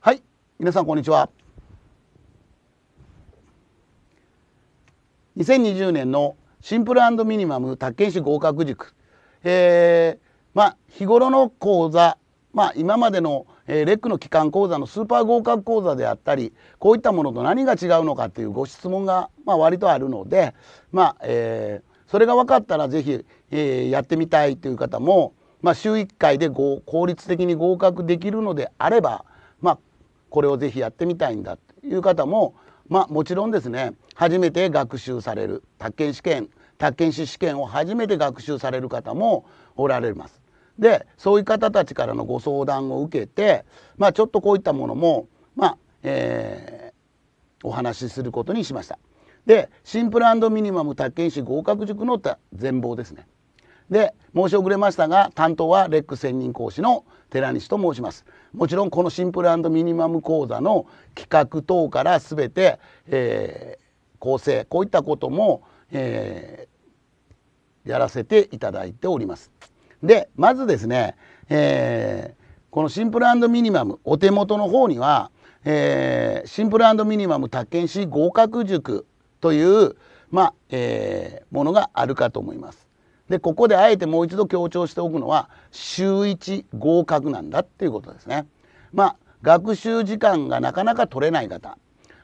はい皆さんこんにちは2020年のシンプルミニマム宅建士合格塾えー、まあ日頃の講座まあ今までの、えー、レックの期間講座のスーパー合格講座であったりこういったものと何が違うのかというご質問が、まあ、割とあるのでまあ、えー、それが分かったら是非、えー、やってみたいという方も、まあ、週1回で合効率的に合格できるのであれば、これをぜひやってみたいんだという方も、まあ、もちろんですね初めて学習される宅建試験宅建士試験を初めて学習される方もおられます。でそういう方たちからのご相談を受けて、まあ、ちょっとこういったものも、まあえー、お話しすることにしました。でシンプルミニマム宅建士合格塾の全貌ですね。で申し遅れましたが担当はレック専任講師の寺西と申しますもちろんこのシンプルミニマム講座の企画等から全て、えー、構成こういったことも、えー、やらせていただいておりますでまずですね、えー、このシンプルミニマムお手元の方には、えシンプルミニマム宅建士合格塾という、まあえものがあるかと思いますでここであえてもう一度強調しておくのは週1合格なんだっていうことですね。まあ学習時間がなかなか取れない方、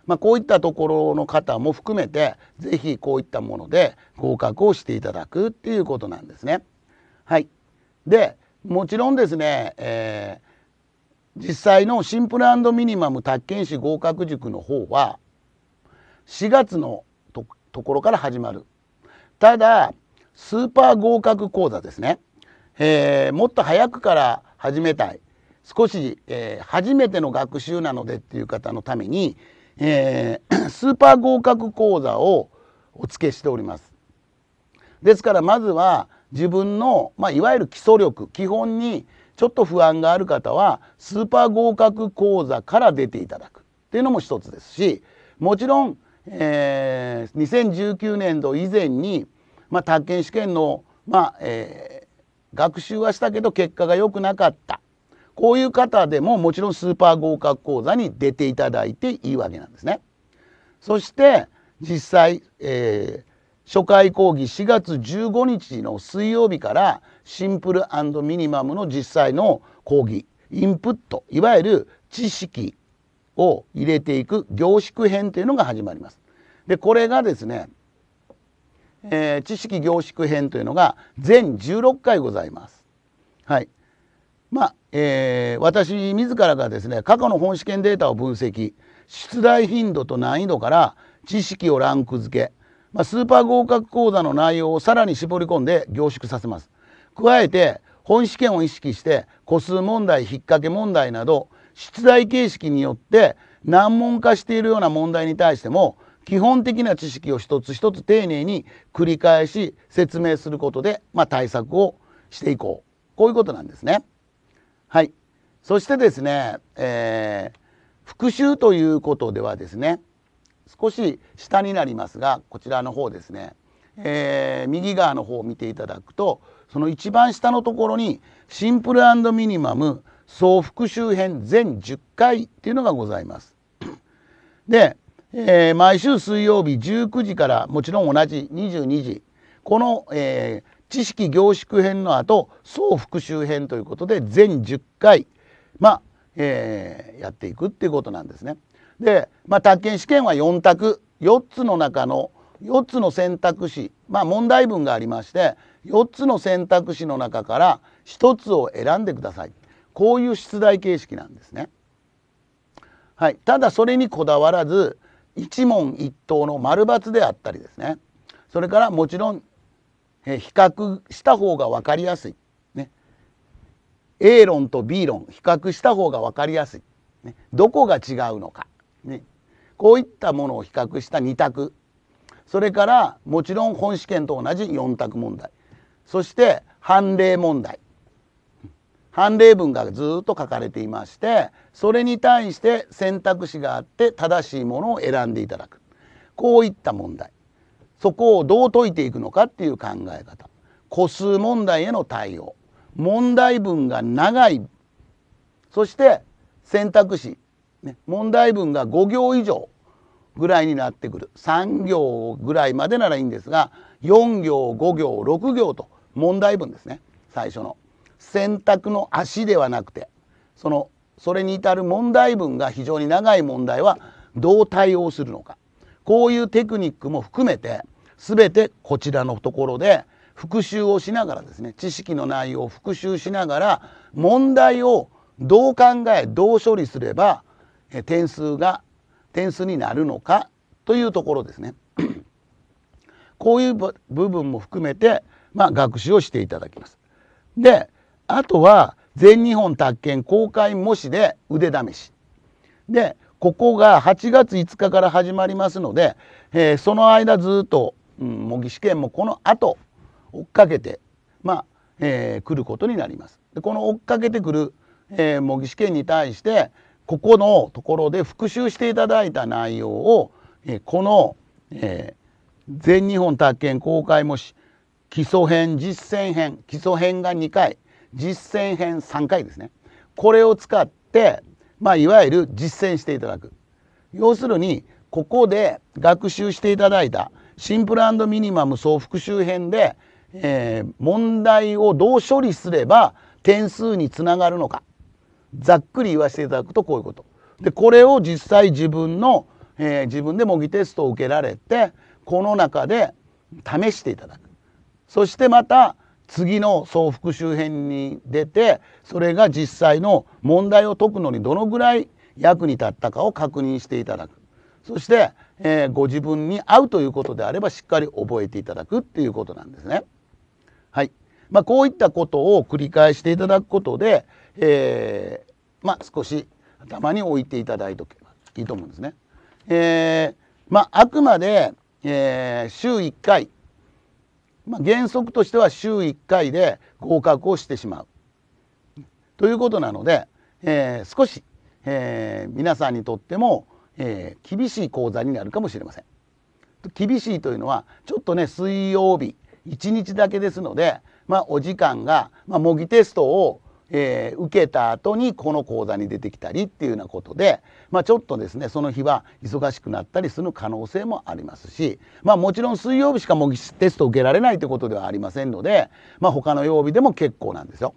まあ、こういったところの方も含めて是非こういったもので合格をしていただくっていうことなんですね。はい、でもちろんですね、えー、実際のシンプルミニマム宅建士合格塾の方は4月のところから始まる。ただスーパー合格講座ですね、えー、もっと早くから始めたい少し、えー、初めての学習なのでっていう方のために、えー、スーパー合格講座をお付けしております。ですからまずは自分の、まあ、いわゆる基礎力基本にちょっと不安がある方はスーパー合格講座から出ていただくっていうのも一つですしもちろん、えー、2019年度以前にまあ、宅建試験の、まあえー、学習はしたけど結果が良くなかったこういう方でももちろんスーパー合格講座に出ていただいていいわけなんですね。そして実際、えー、初回講義4月15日の水曜日からシンプルミニマムの実際の講義インプットいわゆる知識を入れていく凝縮編というのが始まります。でこれがですねえー、知識凝縮編というのが全16回ございます。はい。まあ、えー、私自らがですね、過去の本試験データを分析、出題頻度と難易度から知識をランク付け、まあ、スーパー合格講座の内容をさらに絞り込んで凝縮させます。加えて、本試験を意識して個数問題、引っ掛け問題など、出題形式によって難問化しているような問題に対しても基本的な知識を一つ一つ丁寧に繰り返し説明することで、まあ、対策をしていこうこういうことなんですね。はい、そしてですね、えー、復習ということではですね少し下になりますがこちらの方ですね、えー、右側の方を見ていただくとその一番下のところにシンプルミニマム総復習編全10回っていうのがございます。でえー、毎週水曜日19時からもちろん同じ22時この、えー、知識凝縮編の後総復習編ということで全10回、まあえー、やっていくっていうことなんですね。で、まあ、宅建試験は4択4つの中の4つの選択肢、まあ、問題文がありまして4つの選択肢の中から1つを選んでくださいこういう出題形式なんですね。はい、ただそれにこだわらず一問一答の丸抜であったりですねそれからもちろん比較した方が分かりやすい、ね、A 論と B 論比較した方が分かりやすい、ね、どこが違うのか、ね、こういったものを比較した2択それからもちろん本試験と同じ4択問題そして判例問題判例文がずっと書かれていましてそれに対して選択肢があって正しいものを選んでいただくこういった問題そこをどう解いていくのかっていう考え方個数問題への対応問題文が長いそして選択肢、問題文が5行以上ぐらいになってくる3行ぐらいまでならいいんですが4行5行6行と問題文ですね最初の。選択の足ではなくてそのそれに至る問題文が非常に長い問題はどう対応するのかこういうテクニックも含めて全てこちらのところで復習をしながらですね知識の内容を復習しながら問題をどう考えどう処理すれば点数が点数になるのかというところですね。こういう部分も含めて、まあ、学習をしていただきます。であとは全日本宅建公開模試で腕試し。で、ここが8月5日から始まりますので、えー、その間ずっと、うん、模擬試験もこの後追っかけて、まあ、えー、来ることになります。でこの追っかけてくる、えー、模擬試験に対して、ここのところで復習していただいた内容を、えー、この、えー、全日本宅建公開模試基礎編実践編基礎編が2回実践編3回ですねこれを使って、まあ、いわゆる実践していただく要するにここで学習していただいたシンプルミニマム総復習編で、えー、問題をどう処理すれば点数につながるのかざっくり言わせていただくとこういうこと。でこれを実際自分の、えー、自分で模擬テストを受けられてこの中で試していただく。そしてまた次の総復習編に出てそれが実際の問題を解くのにどのぐらい役に立ったかを確認していただくそして、えー、ご自分に合うということであればしっかり覚えていただくっていうことなんですね。はいまあ、こういったことを繰り返していただくことで、えー、まあ、少し頭に置いていただいておけばいいと思うんですね。えー、まあ、あくまで、え週1回まあ、原則としては週1回で合格をしてしまう。ということなので、えー、少し、えー、皆さんにとっても、えー、厳しい講座になるかもしれません。厳しいというのはちょっとね水曜日1日だけですので、まあ、お時間が、まあ、模擬テストをえー、受けた後にこの講座に出てきたりっていうようなことで、まあ、ちょっとですねその日は忙しくなったりする可能性もありますし、まあ、もちろん水曜日しか模擬テスト受けられないということではありませんので、まあ、他の曜日でも結構なんですよ。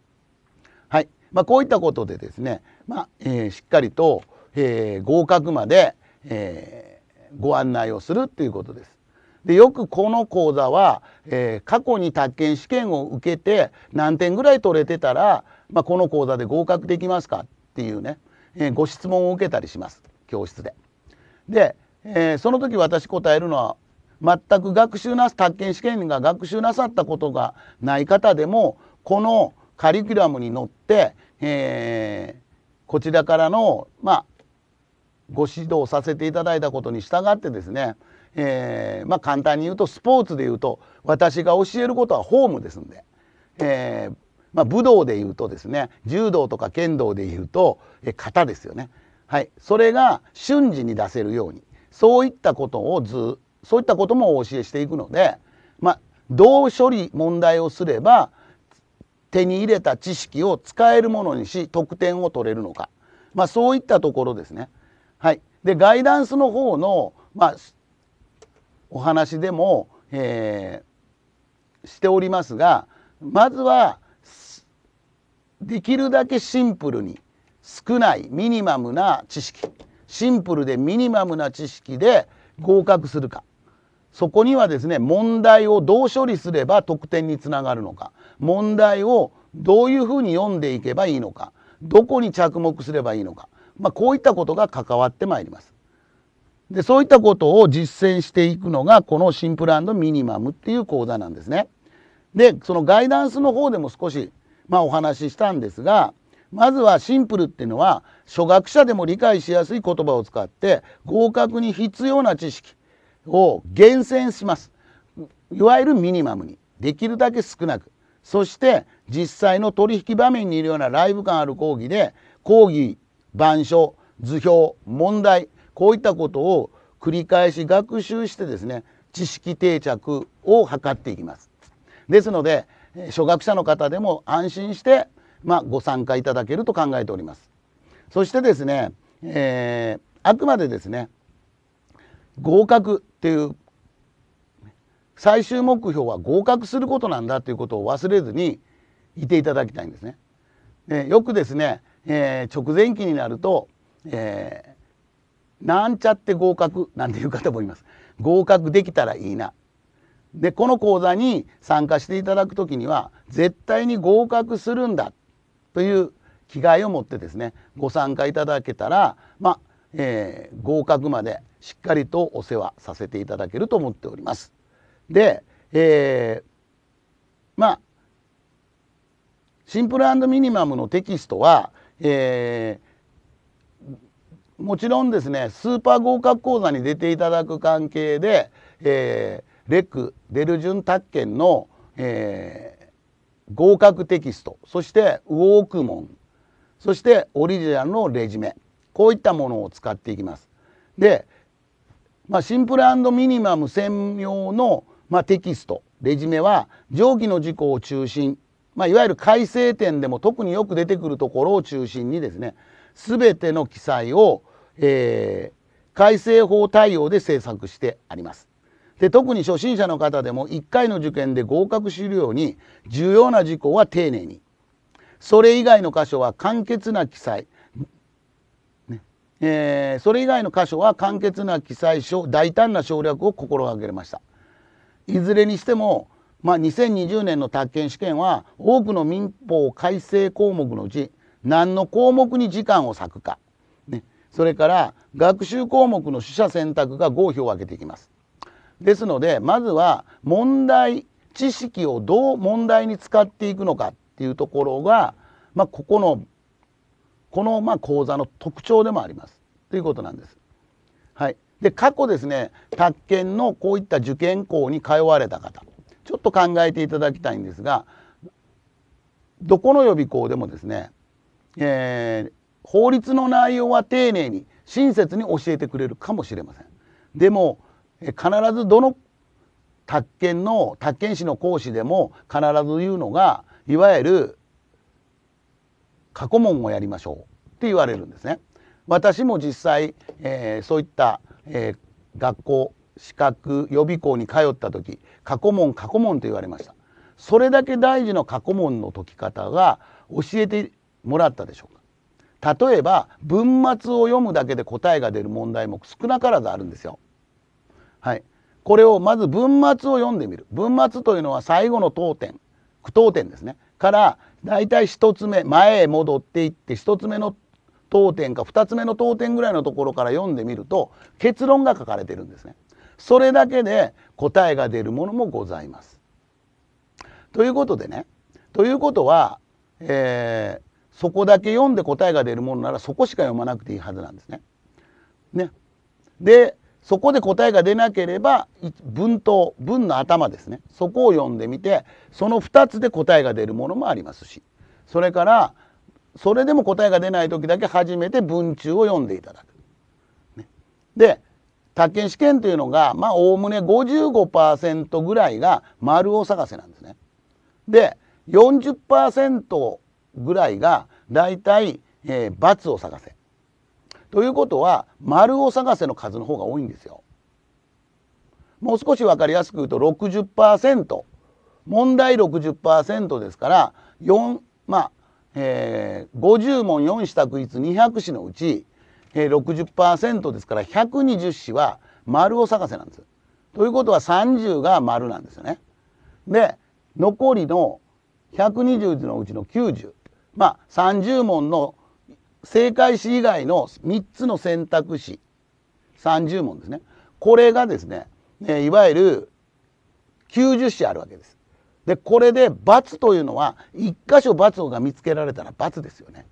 はいまあ、こういったことでですね、まあえー、しっかりと、えー、合格まで、えー、ご案内をするということです。でよくこの講座は、えー、過去に宅建試験を受けて何点ぐらい取れてたら、まあ、この講座で合格できますかっていうね、えー、ご質問を受けたりします教室で。で、えー、その時私答えるのは全く学習なす宅建試験が学習なさったことがない方でもこのカリキュラムに乗って、えー、こちらからの、まあ、ご指導させていただいたことに従ってですねえー、まあ簡単に言うとスポーツで言うと私が教えることはホームですんで、えーまあ、武道で言うとですね柔道とか剣道で言うと、え型ですよね、はい、それが瞬時に出せるようにそういったことを図そういったこともお教えしていくので、まあ、どう処理問題をすれば手に入れた知識を使えるものにし得点を取れるのか、まあ、そういったところですね。はい、でガイダンスの方の、まあ、お話でも、えー、しておりますがまずはできるだけシンプルに少ないミニマムな知識シンプルでミニマムな知識で合格するかそこにはですね問題をどう処理すれば得点につながるのか問題をどういうふうに読んでいけばいいのかどこに着目すればいいのか、まあ、こういったことが関わってまいります。で、そういったことを実践していくのが、このシンプルミニマムっていう講座なんですね。で、そのガイダンスの方でも少し、まあ、お話ししたんですが、まずはシンプルっていうのは、初学者でも理解しやすい言葉を使って、合格に必要な知識を厳選します。いわゆるミニマムに。できるだけ少なく。そして実際の取引場面にいるようなライブ感ある講義で講義板書図表問題こういったことを繰り返し学習してですね知識定着を図っていきますですので初学者の方でも安心して、まあ、ご参加いただけると考えておりますそしてですね、えー、あくまでですね合格っていう最終目標は合格することなんだということを忘れずにいていただきたいんですね。でよくですね、えー、直前期になると、えなんちゃって合格なんていう方もいます。合格できたらいいな。で、この講座に参加していただく時には、絶対に合格するんだという気概を持ってですね、ご参加いただけたら、まあ、えー、合格までしっかりとお世話させていただけると思っております。で、えー、まあシンプルミニマムのテキストは、えー、もちろんですねスーパー合格講座に出ていただく関係で、えー、レックデルジュン宅建の、えー、合格テキストそしてウォークモンそしてオリジナルのレジュメこういったものを使っていきます。で、まあ、シンプルミニマム専用の、まあ、テキストレジュメは上記の事項を中心、まあ、いわゆる改正点でも特によく出てくるところを中心にですね全ての記載をえー、改正法対応で制作してあります。で特に初心者の方でも1回の受験で合格するように重要な事項は丁寧にそれ以外の箇所は簡潔な記載、ねえー、それ以外の箇所は簡潔な記載書大胆な省略を心がけましたいずれにしても、まあ、2020年の宅建試験は多くの民法改正項目のうち何の項目に時間を割くかそれから学習項目の取捨選択が合否を分けていきます。ですのでまずは問題知識をどう問題に使っていくのかっていうところが、まあ、ここのこのま講座の特徴でもありますということなんです。はい、で過去ですね宅建のこういった受験校に通われた方ちょっと考えていただきたいんですがどこの予備校でもですね、えー、法律の内容は丁寧に親切に教えてくれるかもしれません。でも必ずどの宅建の宅建士の講師でも必ず言うのがいわゆる過去問をやりましょうって言われるんですね。私も実際、えー、そういった、えー、学校資格予備校に通った時過去問過去問と言われましたそれだけ大事の過去問の解き方が教えてもらったでしょうか例えば文末を読むだけで答えが出る問題も少なからずあるんですよ。はい、これをまず文末を読んでみる文末というのは最後の当点句読点ですねからだいたい1つ目前へ戻っていって1つ目の当点か2つ目の当点ぐらいのところから読んでみると結論が書かれてるんですね。それだけで答えが出るものもございます。ということでねということは、えー、そこだけ読んで答えが出るものならそこしか読まなくていいはずなんですね。ねでそこで答えが出なければ文頭文の頭ですねそこを読んでみてその2つで答えが出るものもありますしそれからそれでも答えが出ない時だけ初めて文中を読んでいただく。ね、で宅建試験というのがまあおおむね55%ぐらいが丸を探せなんですね。で40%ぐらいが大体、えー、×を探せ。ということは丸を探せの数の方が多いんですよ。もう少し分かりやすく言うと60%問題60%ですから4まあ、えー、50問4試択率200試のうち、えー、60%ですから120試は丸を探せなんです。ということは30が丸なんですよね。で残りの120のうちの90まあ、30問の正解詞以外の3つの選択肢30問ですねこれがですねいわゆる90詞あるわけです。でこれで×というのは1箇所×が見つけられたら×ですよね。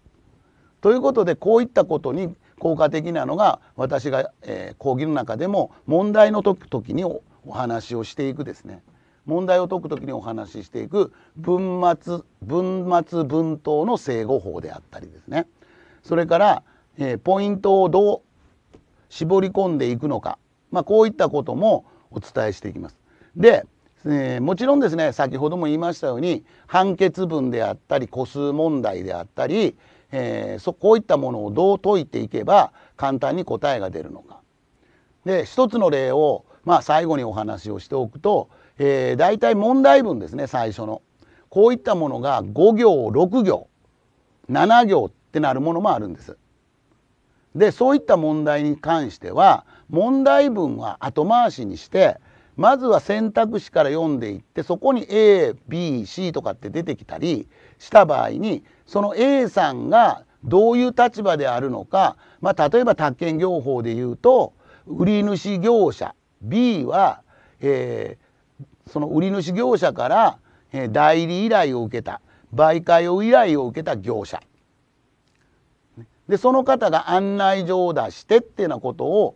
ということでこういったことに効果的なのが私が、え講義の中でも問題の時にお話をしていくですね問題を解く時にお話ししていく文末文末文頭の正誤法であったりですねそれから、えー、ポイントをどう絞り込んでいくのか、まあ、こういったこともお伝えしていきます。で、えー、もちろんですね先ほども言いましたように判決文であったり個数問題であったり、えー、そこういったものをどう解いていけば簡単に答えが出るのか。で一つの例を、まあ、最後にお話をしておくとえー、大体問題文ですね最初のこういったものが5行6行7行ってなるものもあるんです。でそういった問題に関しては問題文は後回しにしてまずは選択肢から読んでいってそこに ABC とかって出てきたりした場合にその A さんがどういう立場であるのか、まあ、例えば宅建業法で言うと売主業者 B は、えその売り主業者から代理依頼を受けた媒介を依頼を受けた業者でその方が案内状を出してっていうようなことを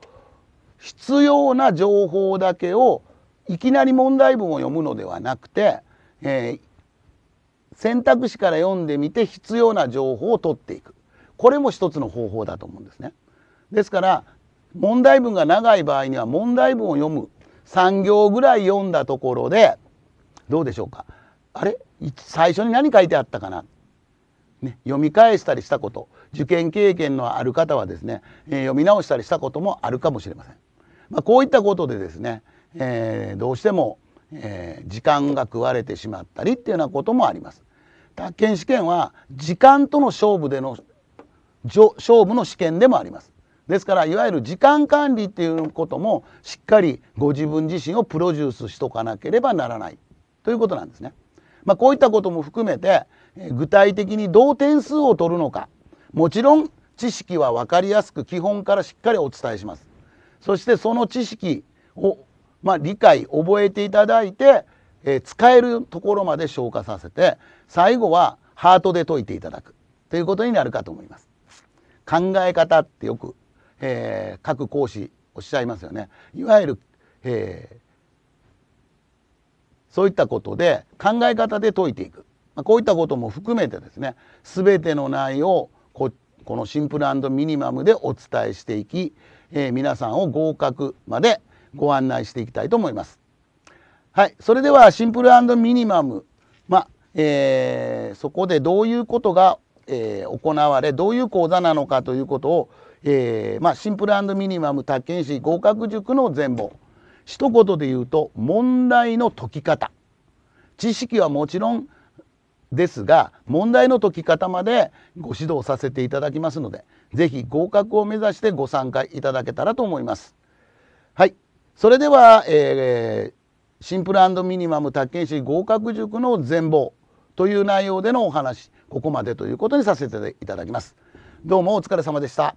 必要な情報だけをいきなり問題文を読むのではなくて、えー、選択肢から読んでみて必要な情報を取っていくこれも一つの方法だと思うんですね。ですから問題文が長い場合には問題文を読む3行ぐらい読んだところでどうでしょうかあれ最初に何書いてあったかな、ね、読み返したりしたこと受験経験のある方はですね、えー、読み直したりしたこともあるかもしれません。まあ、こういったことでですね、えー、どうしても、えー、時間が食われてしまったりっていうようなこともあります。宅建試験は時間との勝負での勝負の試験でもあります。ですからいわゆる時間管理っていうこともしっかりご自分自身をプロデュースしとかなければならないということなんですね。まあ、こういったことも含めて具体的にどう点数を取るのかもちろん知識は分かりやすく基本からしっかりお伝えします。そしてその知識を、まあ、理解覚えていただいて、えー、使えるところまで消化させて最後はハートで解いていただくということになるかと思います。考え方ってよくえー、各講師おっしゃいますよね。いわゆる、えー、そういったことで考え方で解いていく、まあ、こういったことも含めてですね全ての内容をここのシンプルミニマムでお伝えしていき、えー、皆さんを合格までご案内していきたいと思います。はい、それではシンプルミニマム、まあえー、そこでどういうことが、えー、行われどういう講座なのかということをえー、まあ、シンプルミニマム宅建士合格塾の全貌一言で言うと問題の解き方知識はもちろんですが問題の解き方までご指導させていただきますので是非合格を目指してご参加いただけたらと思います。はいそれでは、えー、シンプルミニマム宅建士合格塾の全貌という内容でのお話ここまでということにさせていただきます。どうもお疲れ様でした。